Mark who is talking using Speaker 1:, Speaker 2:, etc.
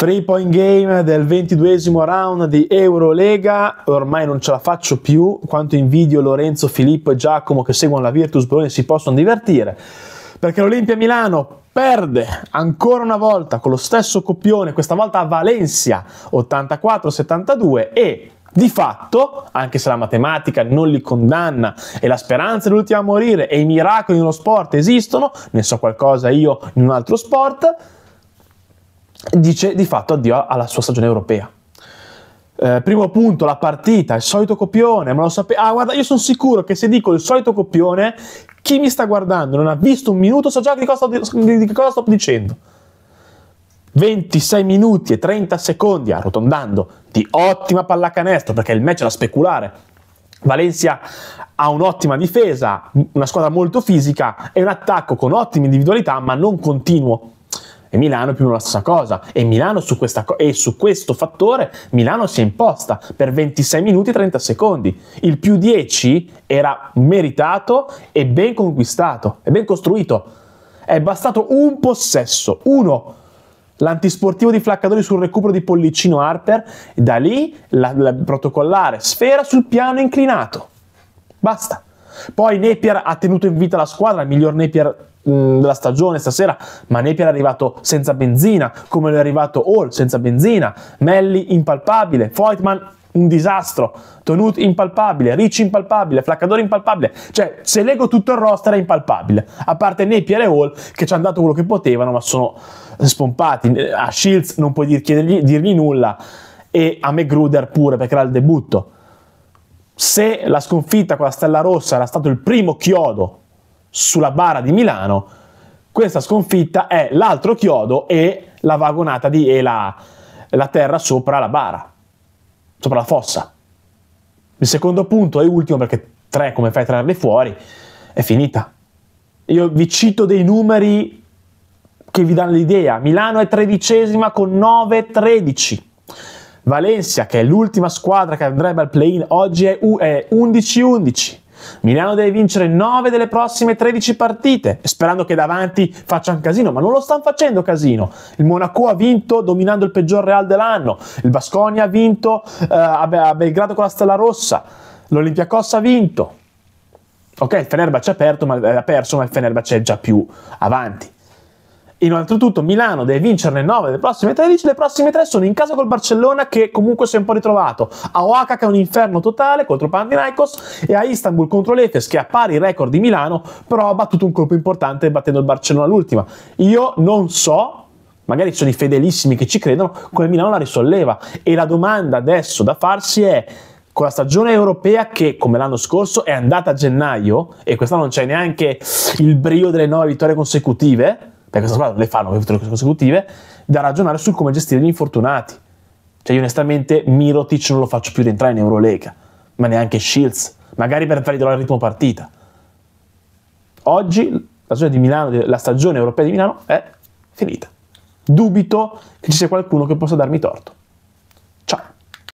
Speaker 1: Free point game del ventiduesimo round di Eurolega, ormai non ce la faccio più, quanto invidio Lorenzo, Filippo e Giacomo che seguono la Virtus Bologna e si possono divertire, perché l'Olimpia Milano perde ancora una volta con lo stesso copione, questa volta a Valencia 84-72 e di fatto, anche se la matematica non li condanna e la speranza è l'ultima a morire e i miracoli in uno sport esistono, ne so qualcosa io in un altro sport, dice di fatto addio alla sua stagione europea. Eh, primo punto, la partita, il solito copione, ma lo sapevo. Ah, guarda, io sono sicuro che se dico il solito copione, chi mi sta guardando non ha visto un minuto, so già di cosa, di, di cosa sto dicendo. 26 minuti e 30 secondi, arrotondando, di ottima pallacanestro, perché il match era speculare. Valencia ha un'ottima difesa, una squadra molto fisica e un attacco con ottime individualità, ma non continuo e Milano è più o meno la stessa cosa e Milano su, questa, e su questo fattore Milano si è imposta per 26 minuti e 30 secondi il più 10 era meritato e ben conquistato e ben costruito è bastato un possesso uno l'antisportivo di Flaccadori sul recupero di Pollicino Harper da lì la, la protocollare sfera sul piano inclinato basta poi Napier ha tenuto in vita la squadra, il miglior Napier della stagione stasera, ma Napier è arrivato senza benzina, come lo è arrivato Hall senza benzina, Melli impalpabile, Foytman un disastro, Tonut impalpabile, Ricci impalpabile, Flaccador impalpabile, cioè se leggo tutto il roster è impalpabile, a parte Napier e Hall che ci hanno dato quello che potevano ma sono spompati, a Shields non puoi dir- chiedergli, dirgli nulla e a McGruder pure perché era il debutto. Se la sconfitta con la Stella Rossa era stato il primo chiodo sulla bara di Milano, questa sconfitta è l'altro chiodo e la vagonata di, e la, la terra sopra la bara, sopra la fossa. Il secondo punto e ultimo, perché tre, come fai a trarle fuori, è finita. Io vi cito dei numeri che vi danno l'idea. Milano è tredicesima con 9-13. Valencia, che è l'ultima squadra che andrebbe al play-in, oggi è 11-11. Milano deve vincere 9 delle prossime 13 partite, sperando che davanti faccia un casino, ma non lo stanno facendo casino. Il Monaco ha vinto dominando il peggior Real dell'anno, il Basconia ha vinto eh, a Belgrado con la Stella Rossa, l'Olimpiakos ha vinto. Ok, il Fenerbahce ha, aperto, ma, eh, ha perso, ma il Fenerbahce è già più avanti. Innanzitutto Milano deve vincerne 9 delle prossime 13, le prossime 3 sono in casa col Barcellona che comunque si è un po' ritrovato, a Oaxaca che è un inferno totale contro Panathinaikos e a Istanbul contro l'Efes che ha pari record di Milano però ha battuto un colpo importante battendo il Barcellona all'ultima. Io non so magari ci sono i fedelissimi che ci credono, come Milano la risolleva. E la domanda adesso da farsi è, con la stagione europea che, come l'anno scorso, è andata a gennaio, e quest'anno non c'è neanche il brio delle 9 vittorie consecutive, perché queste squadre le fanno tutte le consecutive, da ragionare su come gestire gli infortunati. Cioè, io onestamente Mirotic non lo faccio più rientrare in Eurolega, ma neanche Shields, magari per fargli trovare il ritmo partita. Oggi la stagione, Milano, la stagione europea di Milano è finita. Dubito che ci sia qualcuno che possa darmi torto.